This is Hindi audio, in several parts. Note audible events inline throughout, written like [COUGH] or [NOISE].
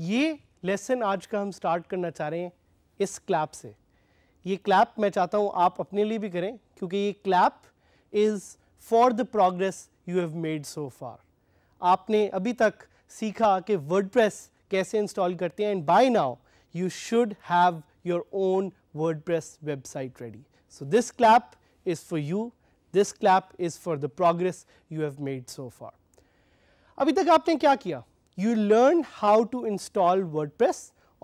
ये लेसन आज का हम स्टार्ट करना चाह रहे हैं इस क्लैप से ये क्लैप मैं चाहता हूँ आप अपने लिए भी करें क्योंकि ये clap is for the progress you have made so far आपने अभी तक सीखा कि वर्ड कैसे इंस्टॉल करते हैं and by now you should have your own word website ready so this clap is for you this clap is for the progress you have made so far अभी तक आपने क्या किया you learn how to install word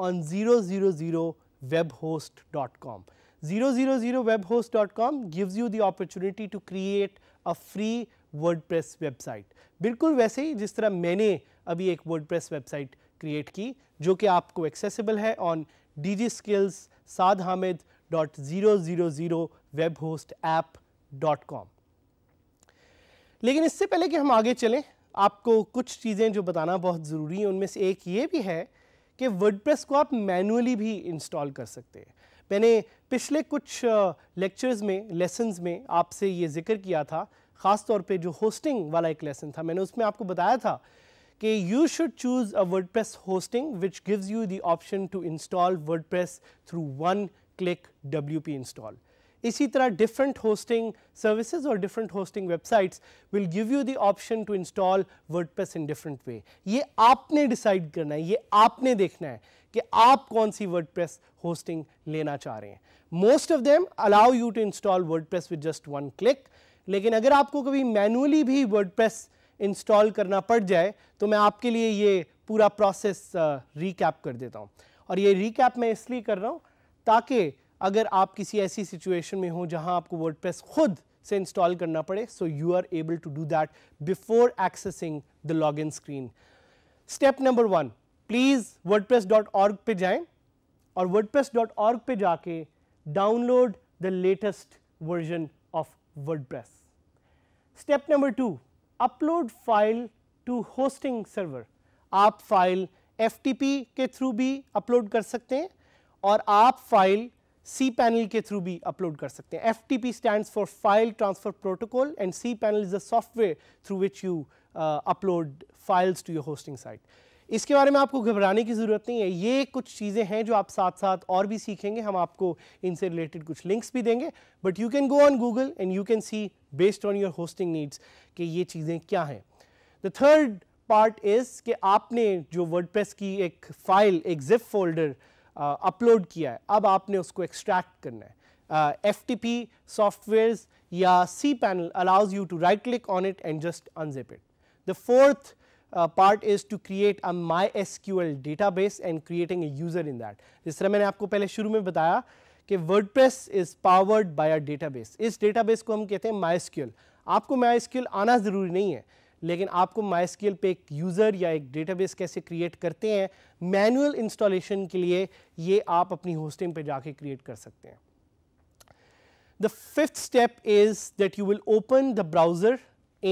on zero zero zero webhost.com. 000webhost.com gives you the opportunity to create a free WordPress website. बिल्कुल वैसे ही जिस तरह मैंने अभी एक WordPress वेबसाइट क्रिएट की जो कि आपको एक्सेसिबल है on D G skills Saad Hamid dot zero zero zero web host app dot com लेकिन इससे पहले कि हम आगे चलें आपको कुछ चीज़ें जो बताना बहुत ज़रूरी हैं उनमें से एक ये भी है कि वर्डप्रेस को आप मैनुअली भी इंस्टॉल कर सकते हैं मैंने पिछले कुछ लेक्चर्स में लेसन्स में आपसे ये जिक्र किया था ख़ास तौर पे जो होस्टिंग वाला एक लेसन था मैंने उसमें आपको बताया था कि you should choose a WordPress hosting which gives you the option to install WordPress through one click W P install इसी तरह डिफरेंट होस्टिंग सर्विसेज और different hosting websites will give you the option to install WordPress in different way ये आपने डिसाइड करना है ये आपने देखना है कि आप कौन सी वर्डप्रेस होस्टिंग लेना चाह रहे हैं most of them allow you to install WordPress with just one click लेकिन अगर आपको कभी मैनुअली भी वर्डप्रेस इंस्टॉल करना पड़ जाए तो मैं आपके लिए ये पूरा प्रोसेस रिकैप uh, कर देता हूँ और ये रिकैप मैं इसलिए कर रहा हूँ ताकि अगर आप किसी ऐसी सिचुएशन में हो जहां आपको वर्ड खुद से इंस्टॉल करना पड़े so you are able to do that before accessing the log in screen step number one please WordPress dot org पे जाए और वर्ड प्रेस डॉट ऑर्ग पे जाके download the latest version of WordPress step number two upload file to hosting server आप फाइल एफ के थ्रू भी अपलोड कर सकते हैं और आप फाइल सी पैनल के थ्रू भी अपलोड कर सकते हैं F T P stand for file transfer protocol and C panel is a software through which you upload files to your hosting site इसके बारे में आपको घबराने की ज़रूरत नहीं है ये कुछ चीज़ें हैं जो आप साथ साथ और भी सीखेंगे हम आपको इनसे रिलेटेड कुछ लिंक्स भी देंगे but you can go on Google and you can see based on your hosting needs कि ये चीज़ें क्या हैं द थर्ड पार्ट इज़ कि आपने जो वर्डप्रेस की एक फ़ाइल एक जिप फोल्डर अपलोड किया है अब आपने उसको एक्सट्रैक्ट करना है एफ टी पी सॉफ्टवेयर्स या C panel allows you to right click on it and just unzip it the fourth create a MySQL database and creating a user in that जिस तरह मैंने आपको पहले शुरू में बताया कि WordPress is powered by a database इस डेटा बेस को हम कहते हैं MySQL. आपको MySQL आना ज़रूरी नहीं है लेकिन आपको माइस्केल पे एक यूज़र या एक डेटाबेस कैसे क्रिएट करते हैं मैनुअल इंस्टॉलेशन के लिए ये आप अपनी होस्टिंग पे जाके क्रिएट कर सकते हैं the fifth step is that you will open the browser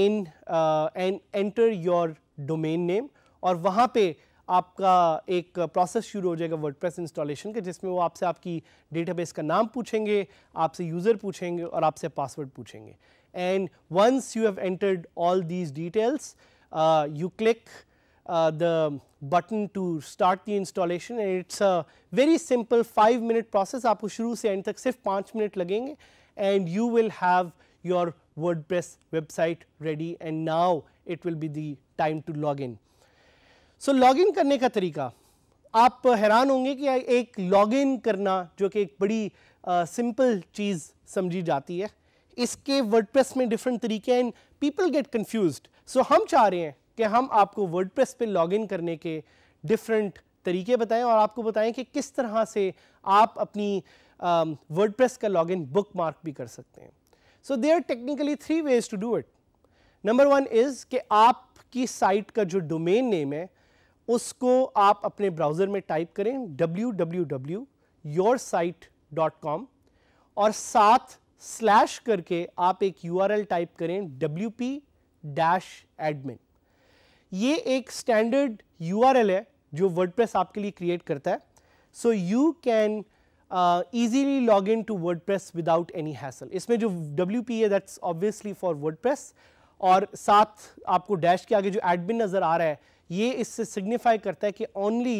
in and enter your domain name और वहाँ पे आपका एक प्रोसेस शुरू हो जाएगा वर्डप्रेस इंस्टॉलेशन का जिसमें वो आपसे आपकी डेटाबेस का नाम पूछेंगे आपसे यूज़र पूछेंगे और आपसे पासवर्ड पूछेंगे and once you have entered all these details, uh, you click uh, the button to start the installation and it is a very simple 5 minute process. आपको शुरू से end तक सिर्फ 5 मिनट लगेंगे and you will have your WordPress website ready and now it will be the time to log in. So, logging in करने का तरीका आप हैरान होंगे कि एक लॉग इन करना जो कि एक बड़ी सिंपल चीज़ समझी जाती है इसके वर्डप्रेस में डिफरेंट तरीके हैं पीपल गेट कन्फ्यूज सो हम चाह रहे हैं कि हम आपको वर्डप्रेस पे लॉगिन करने के डिफरेंट तरीके बताएं और आपको बताएं कि किस तरह से आप अपनी वर्डप्रेस uh, का लॉगिन बुकमार्क भी कर सकते हैं so they are technically three ways to do it number one is कि आपकी साइट का जो डोमेन नेम है उसको आप अपने ब्राउज़र में टाइप करें W W W your site dot com और साथ स्लैश करके आप एक यू टाइप करें डब्ल्यू पी डैश एडमिन ये एक स्टैंडर्ड यू है जो वर्डप्रेस आपके लिए क्रिएट करता है so you can easily log in to WordPress without any hassle इसमें जो डब्ल्यू पी है that's obviously for WordPress और साथ आपको डैश के आगे जो एडमिन नज़र आ रहा है ये इससे सिग्निफाई करता है कि only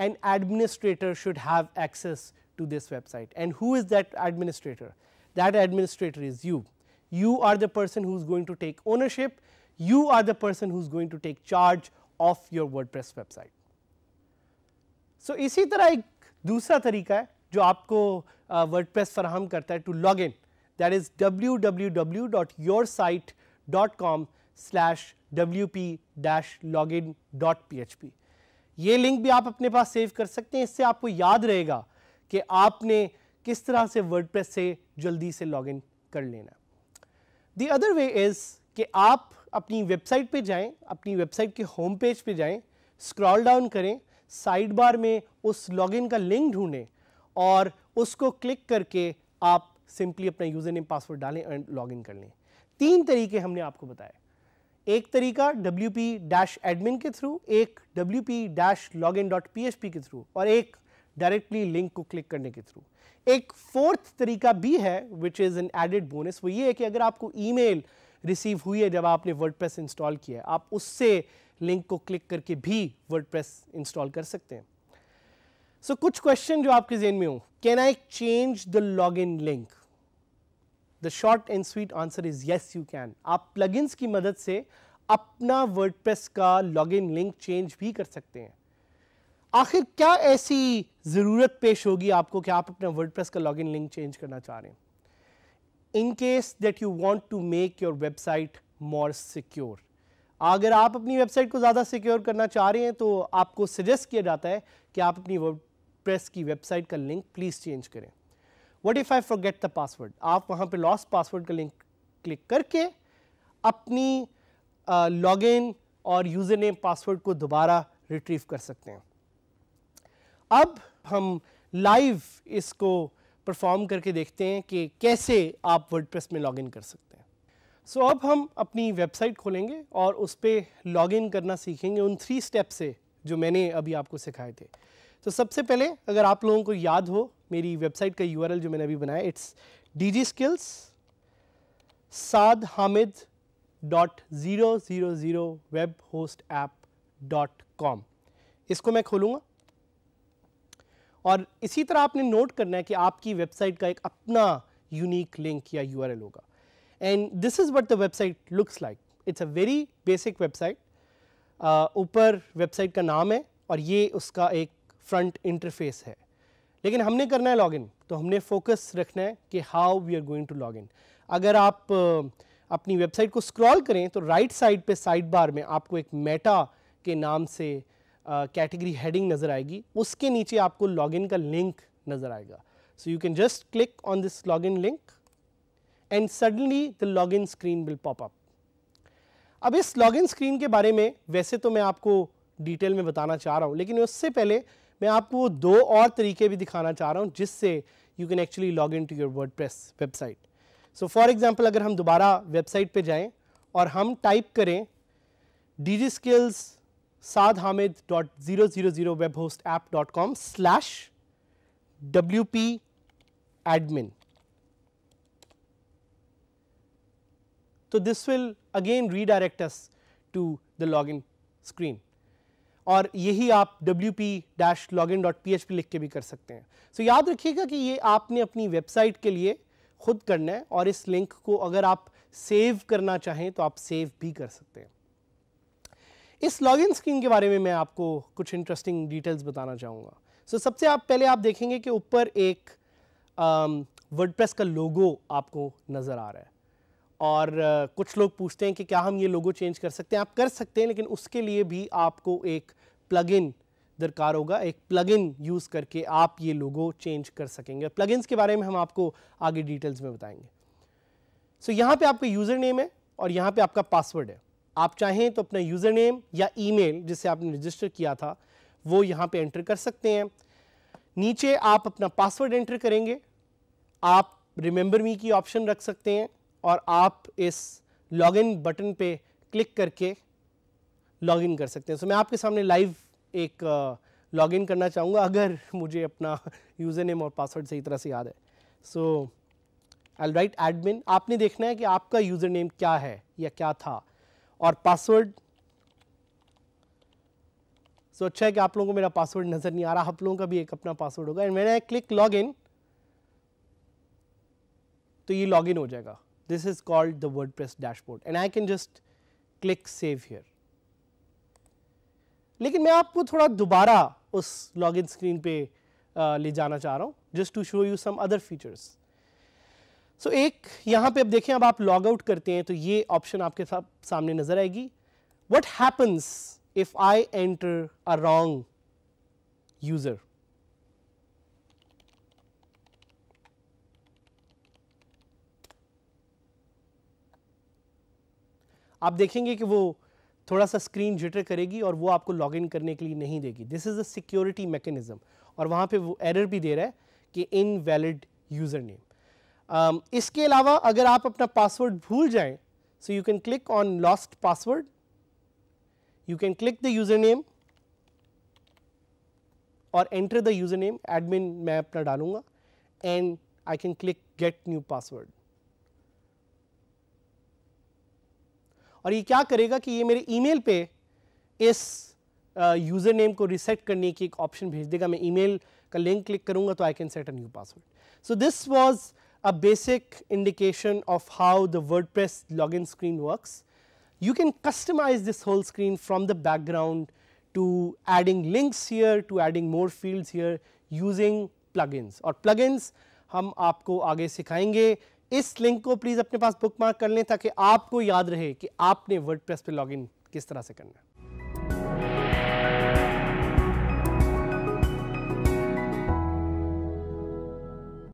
an administrator should have access to this website and who is that administrator that administrator is you. You are the person who is going to take ownership, you are the person who is going to take charge of your WordPress website. so, इसी तरह एक दूसरा तरीका है जो आपको वर्डप्रेस फराहम करता है to log in that is W W W dot your site dot com slash W P dash log in dot P H P ये लिंक भी आप अपने पास सेव कर सकते हैं इससे आपको याद रहेगा कि आपने किस तरह से वर्डप्रेस से जल्दी से लॉगिन कर लेना दी अदर वे इज़ कि आप अपनी वेबसाइट पे जाएं अपनी वेबसाइट के होम पेज पे जाएं स्क्रॉल डाउन करें साइड बार में उस लॉगिन का लिंक ढूंढें और उसको क्लिक करके आप सिंपली अपना यूज़र नेम पासवर्ड डालें एंड लॉगिन कर लें तीन तरीके हमने आपको बताए एक तरीका डब्ल्यू पी डैश एडमिन के थ्रू एक W P dash log in dot P H P के थ्रू और एक डायरेक्टली लिंक को क्लिक करने के थ्रू एक फोर्थ तरीका भी है which is an added bonus वो ये है कि अगर आपको ईमेल रिसीव हुई है जब आपने वर्ड इंस्टॉल किया है आप उससे लिंक को क्लिक करके भी वर्ड इंस्टॉल कर सकते हैं सो so, कुछ क्वेश्चन जो आपके जेन में हो can I change the log in link the short and sweet answer is yes you can आप प्लगइन्स की मदद से अपना वर्डप्रेस का लॉग इन लिंक चेंज भी कर सकते हैं आखिर क्या ऐसी ज़रूरत पेश होगी आपको कि आप अपना वर्डप्रेस का लॉगिन लिंक चेंज करना चाह रहे हैं in case that you want to make your website more secure अगर आप अपनी वेबसाइट को ज़्यादा सिक्योर करना चाह रहे हैं तो आपको सजेस्ट किया जाता है कि आप अपनी वर्डप्रेस की वेबसाइट का लिंक प्लीज़ चेंज करें what if I forget the password आप वहाँ पर लॉस्ट पासवर्ड का लिंक क्लिक करके अपनी लॉगिन और यूज़र नेम पासवर्ड को दोबारा रिट्रीव कर सकते हैं अब हम लाइव इसको परफॉर्म करके देखते हैं कि कैसे आप वर्डप्रेस में लॉगिन कर सकते हैं सो so, अब हम अपनी वेबसाइट खोलेंगे और उस पर लॉगिन करना सीखेंगे उन थ्री स्टेप से जो मैंने अभी आपको सिखाए थे तो सबसे पहले अगर आप लोगों को याद हो मेरी वेबसाइट का यू जो मैंने अभी बनाया it's D G skills Saad Hamid dot zero zero zero web host app dot com इसको मैं खोलूँगा और इसी तरह आपने नोट करना है कि आपकी वेबसाइट का एक अपना यूनिक लिंक या यू होगा and this is what the website looks like it's a very basic website ऊपर वेबसाइट का नाम है और ये उसका एक फ्रंट इंटरफेस है लेकिन हमने करना है लॉगिन तो हमने फोकस रखना है कि how we are going to login अगर आप uh, अपनी वेबसाइट को स्क्रॉल करें तो राइट साइड पे साइड बार में आपको एक मेटा के नाम से कैटेगरी हेडिंग नज़र आएगी उसके नीचे आपको लॉगिन का लिंक नज़र आएगा so you can just click on this login link and suddenly the login screen will pop up अब इस लॉगिन स्क्रीन के बारे में वैसे तो मैं आपको डिटेल में बताना चाह रहा हूँ लेकिन उससे पहले मैं आपको दो और तरीके भी दिखाना चाह रहा हूँ जिससे you can actually log in to your word website so for example अगर हम दोबारा वेबसाइट पे जाएं और हम टाइप करें D G skills sadhamid.000webhostapp.com slash wp-admin. So this will again redirect us to the login screen और यही आप wp-login.php लिख के भी कर सकते हैं सो so याद रखिएगा कि ये आपने अपनी वेबसाइट के लिए खुद करना है और इस लिंक को अगर आप सेव करना चाहें तो आप सेव भी कर सकते हैं इस लॉगिन स्क्रीन के बारे में मैं आपको कुछ इंटरेस्टिंग डिटेल्स बताना चाहूँगा सो so, सबसे आप पहले आप देखेंगे कि ऊपर एक वर्ड uh, का लोगो आपको नज़र आ रहा है और uh, कुछ लोग पूछते हैं कि क्या हम ये लोगो चेंज कर सकते हैं आप कर सकते हैं लेकिन उसके लिए भी आपको एक प्लगइन दरकार होगा एक प्लगइन यूज़ करके आप ये लोगो चेंज कर सकेंगे प्लगइन्स के बारे में हम आपको आगे डिटेल्स में बताएंगे सो so, यहाँ पे आपका यूज़र नेम है और यहाँ पे आपका पासवर्ड है आप चाहें तो अपना यूज़र नेम या ईमेल जिसे आपने रजिस्टर किया था वो यहाँ पे एंटर कर सकते हैं नीचे आप अपना पासवर्ड एंटर करेंगे आप रिमेंबर मी की ऑप्शन रख सकते हैं और आप इस लॉगिन बटन पे क्लिक करके लॉगिन कर सकते हैं सो so, मैं आपके सामने लाइव एक लॉगिन करना चाहूँगा अगर [LAUGHS] मुझे अपना यूज़र नेम और पासवर्ड सही तरह से याद है सो आई राइट एडमिन आपने देखना है कि आपका यूज़र नेम क्या है या क्या था और पासवर्ड सो अच्छा है कि आप लोगों को मेरा पासवर्ड नज़र नहीं आ रहा आप लोगों का भी एक अपना पासवर्ड होगा एंड मैंने क्लिक लॉग इन तो ये लॉग इन हो जाएगा this is called the WordPress dashboard and I can just click save here लेकिन मैं आपको थोड़ा दोबारा उस इन स्क्रीन पे ले जाना चाह रहा हूँ just to show you some other features so so, एक यहाँ पे अब देखें अब आप लॉग आउट करते हैं तो ये ऑप्शन आपके साथ सामने नज़र आएगी what happens if I enter a wrong user आप देखेंगे कि वो थोड़ा सा स्क्रीन जिटर करेगी और वो आपको लॉग इन करने के लिए नहीं देगी this is a security mechanism और वहां पे वो एरर भी दे रहा है कि इनवैलिड यूज़र नेम um, इसके अलावा अगर आप अपना पासवर्ड भूल जाएं can click on lost password you can click the user name और enter the user name admin मैं अपना डालूंगा and I can click get new password और ये क्या करेगा कि ये मेरे ईमेल पे इस यूज़र uh, नेम को रिसेट करने की एक ऑप्शन भेज देगा मैं ईमेल का लिंक क्लिक करूंगा तो I can set a new password so this was a basic indication of how the WordPress login screen works. You can customize this whole screen from the background to adding links here to adding more fields here using plugins Or plugins हम आपको आगे सिखाएंगे इस लिंक को प्लीज़ अपने पास बुक कर लें ताकि आपको याद रहे कि आपने वर्डप्रेस पे लॉगिन किस तरह से करना है